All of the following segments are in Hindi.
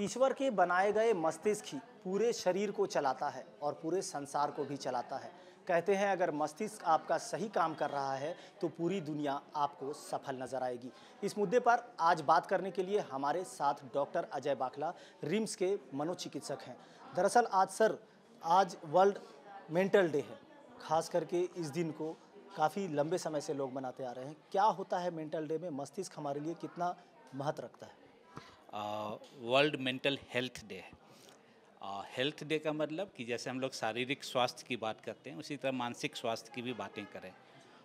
ईश्वर के बनाए गए मस्तिष्क ही पूरे शरीर को चलाता है और पूरे संसार को भी चलाता है कहते हैं अगर मस्तिष्क आपका सही काम कर रहा है तो पूरी दुनिया आपको सफल नजर आएगी इस मुद्दे पर आज बात करने के लिए हमारे साथ डॉक्टर अजय बाखला रिम्स के मनोचिकित्सक हैं दरअसल आज सर आज वर्ल्ड मेंटल डे है खास करके इस दिन को काफ़ी लंबे समय से लोग मनाते आ रहे हैं क्या होता है मेंटल डे में मस्तिष्क हमारे लिए कितना महत्व रखता है वर्ल्ड मेंटल हेल्थ डे है हेल्थ डे का मतलब कि जैसे हम लोग शारीरिक स्वास्थ्य की बात करते हैं उसी तरह मानसिक स्वास्थ्य की भी बातें करें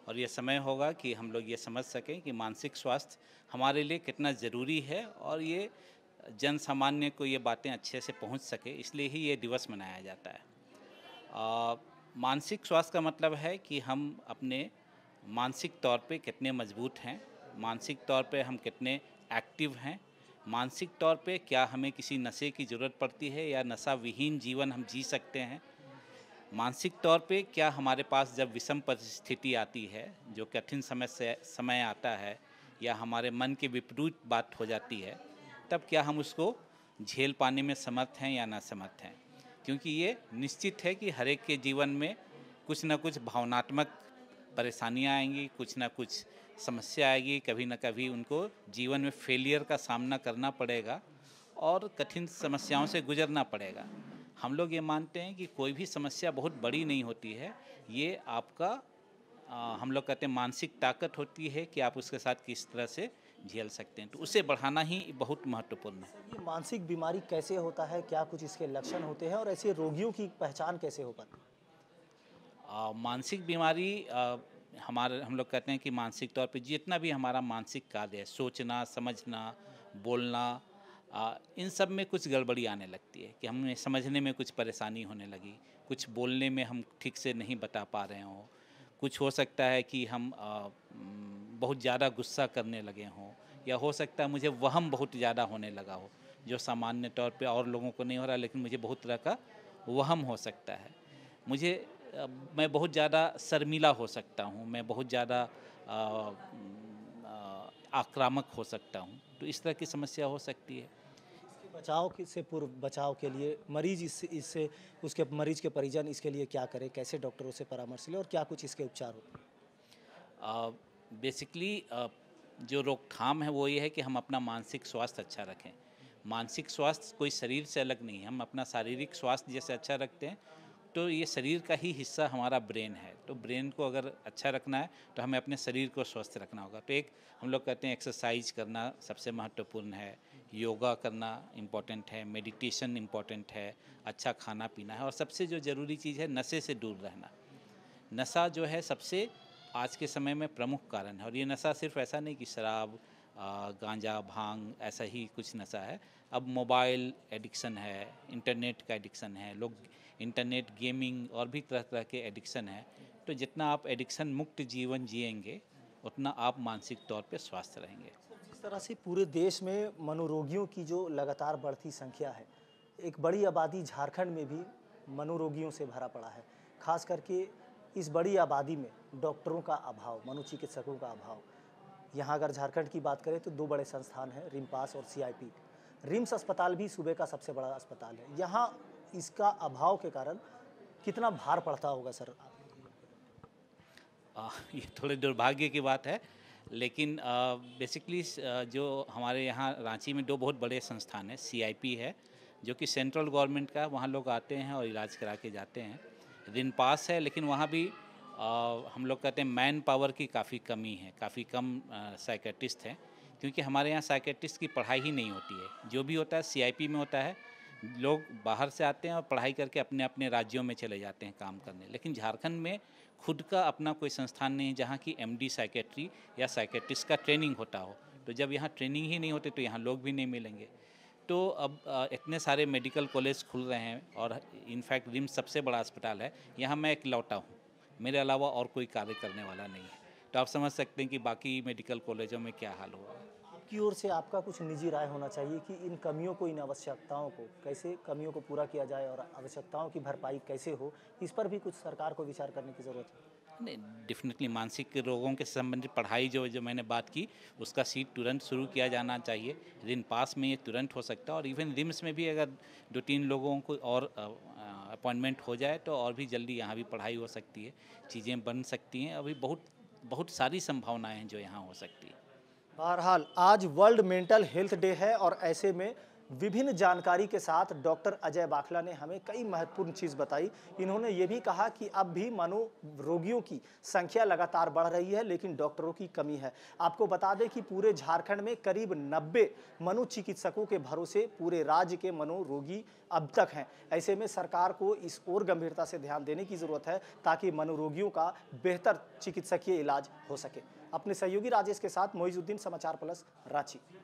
और यह समय होगा कि हम लोग ये समझ सकें कि मानसिक स्वास्थ्य हमारे लिए कितना ज़रूरी है और ये जन सामान्य को ये बातें अच्छे से पहुंच सके इसलिए ही ये दिवस मनाया जाता है आ, मानसिक स्वास्थ्य का मतलब है कि हम अपने मानसिक तौर पे कितने मजबूत हैं मानसिक तौर पे हम कितने एक्टिव हैं मानसिक तौर पे क्या हमें किसी नशे की ज़रूरत पड़ती है या नशा विहीन जीवन हम जी सकते हैं मानसिक तौर पे क्या हमारे पास जब विषम परिस्थिति आती है जो कठिन समय से समय आता है या हमारे मन के विपरीत बात हो जाती है तब क्या हम उसको झेल पाने में समर्थ हैं या नासमर्थ हैं क्योंकि ये निश्चित है कि हर एक के जीवन में कुछ ना कुछ भावनात्मक परेशानियाँ आएंगी कुछ ना कुछ समस्या आएगी कभी ना कभी उनको जीवन में फेलियर का सामना करना पड़ेगा और कठिन समस्याओं से गुजरना पड़ेगा हम लोग ये मानते हैं कि कोई भी समस्या बहुत बड़ी नहीं होती है ये आपका आ, हम लोग कहते हैं मानसिक ताकत होती है कि आप उसके साथ किस तरह से झेल सकते हैं तो उसे बढ़ाना ही बहुत महत्वपूर्ण है ये मानसिक बीमारी कैसे होता है क्या कुछ इसके लक्षण होते हैं और ऐसे रोगियों की पहचान कैसे हो पाती मानसिक बीमारी आ, हमारे हम लोग कहते हैं कि मानसिक तौर पे जितना भी हमारा मानसिक कार्य है सोचना समझना बोलना आ, इन सब में कुछ गड़बड़ी आने लगती है कि हमें समझने में कुछ परेशानी होने लगी कुछ बोलने में हम ठीक से नहीं बता पा रहे हों कुछ हो सकता है कि हम आ, बहुत ज़्यादा गुस्सा करने लगे हों या हो सकता है मुझे वहम बहुत ज़्यादा होने लगा हो जो सामान्य तौर पे और लोगों को नहीं हो रहा लेकिन मुझे बहुत तरह का वहम हो सकता है मुझे मैं बहुत ज़्यादा शर्मिला हो सकता हूँ मैं बहुत ज़्यादा आक्रामक हो सकता हूँ तो इस तरह की समस्या हो सकती है बचाव से पूर्व बचाव के लिए मरीज इससे इससे उसके मरीज के परिजन इसके लिए क्या करें कैसे डॉक्टरों से परामर्श लें और क्या कुछ इसके उपचार हो बेसिकली जो रोकथाम है वो ये है कि हम अपना मानसिक स्वास्थ्य अच्छा रखें मानसिक स्वास्थ्य कोई शरीर से अलग नहीं है हम अपना शारीरिक स्वास्थ्य जैसे अच्छा रखते हैं तो ये शरीर का ही हिस्सा हमारा ब्रेन है तो ब्रेन को अगर अच्छा रखना है तो हमें अपने शरीर को स्वस्थ रखना होगा तो एक हम लोग कहते हैं एक्सरसाइज करना सबसे महत्वपूर्ण है योगा करना इम्पॉर्टेंट है मेडिटेशन इम्पॉर्टेंट है अच्छा खाना पीना है और सबसे जो ज़रूरी चीज़ है नशे से दूर रहना नशा जो है सबसे आज के समय में प्रमुख कारण है और ये नशा सिर्फ ऐसा नहीं कि शराब गांजा भांग ऐसा ही कुछ नशा है अब मोबाइल एडिक्शन है इंटरनेट का एडिक्शन है लोग इंटरनेट गेमिंग और भी तरह तरह के एडिक्शन है तो जितना आप एडिक्शन मुक्त जीवन जिएंगे उतना आप मानसिक तौर पे स्वस्थ रहेंगे जिस तरह से पूरे देश में मनोरोगियों की जो लगातार बढ़ती संख्या है एक बड़ी आबादी झारखंड में भी मनोरोगियों से भरा पड़ा है खास करके इस बड़ी आबादी में डॉक्टरों का अभाव मनोचिकित्सकों का अभाव यहाँ अगर झारखंड की बात करें तो दो बड़े संस्थान हैं रिमपास और सीआईपी रिम्स अस्पताल भी सूबे का सबसे बड़ा अस्पताल है यहाँ इसका अभाव के कारण कितना भार पड़ता होगा सर आ, ये थोड़े दुर्भाग्य की बात है लेकिन बेसिकली जो हमारे यहाँ रांची में दो बहुत बड़े संस्थान हैं सी है जो कि सेंट्रल गवर्नमेंट का वहाँ लोग आते हैं और इलाज करा के जाते हैं रिम पास है लेकिन वहाँ भी हम लोग कहते हैं मैन पावर की काफ़ी कमी है काफ़ी कम साइकेटिस्ट हैं क्योंकि हमारे यहाँ साइकेटिस्ट की पढ़ाई ही नहीं होती है जो भी होता है सीआईपी में होता है लोग बाहर से आते हैं और पढ़ाई करके अपने अपने राज्यों में चले जाते हैं काम करने लेकिन झारखंड में खुद का अपना कोई संस्थान नहीं है जहाँ की एम डी साइकेट्री या साइकेट्रिस्ट का ट्रेनिंग होता हो तो जब यहाँ ट्रेनिंग ही नहीं होती तो यहाँ लोग भी नहीं मिलेंगे तो अब इतने सारे मेडिकल कॉलेज खुल रहे हैं और इनफैक्ट रिम्स सबसे बड़ा अस्पताल है यहाँ मैं एक लौटा हूँ मेरे अलावा और कोई कार्य करने वाला नहीं है तो आप समझ सकते हैं कि बाकी मेडिकल कॉलेजों में क्या हाल हुआ आपकी ओर से आपका कुछ निजी राय होना चाहिए कि इन कमियों को इन आवश्यकताओं को कैसे कमियों को पूरा किया जाए और आवश्यकताओं की भरपाई कैसे हो इस पर भी कुछ सरकार को विचार करने की ज़रूरत है नहीं डेफिनेटली मानसिक रोगों के संबंधित पढ़ाई जो जो मैंने बात की उसका सीट तुरंत शुरू किया जाना चाहिए रिन पास में ये तुरंत हो सकता है और इवन रिम्स में भी अगर दो तीन लोगों को और अपॉइंटमेंट हो जाए तो और भी जल्दी यहाँ भी पढ़ाई हो सकती है चीज़ें बन सकती हैं अभी बहुत बहुत सारी संभावनाएं हैं जो यहाँ हो सकती है बहरहाल आज वर्ल्ड मेंटल हेल्थ डे है और ऐसे में विभिन्न जानकारी के साथ डॉक्टर अजय बाखला ने हमें कई महत्वपूर्ण चीज़ बताई इन्होंने ये भी कहा कि अब भी मनोरोगियों की संख्या लगातार बढ़ रही है लेकिन डॉक्टरों की कमी है आपको बता दें कि पूरे झारखंड में करीब 90 मनोचिकित्सकों के भरोसे पूरे राज्य के मनोरोगी अब तक हैं ऐसे में सरकार को इस और गंभीरता से ध्यान देने की ज़रूरत है ताकि मनोरोगियों का बेहतर चिकित्सकीय इलाज हो सके अपने सहयोगी राजेश के साथ मोइजुद्दीन समाचार प्लस रांची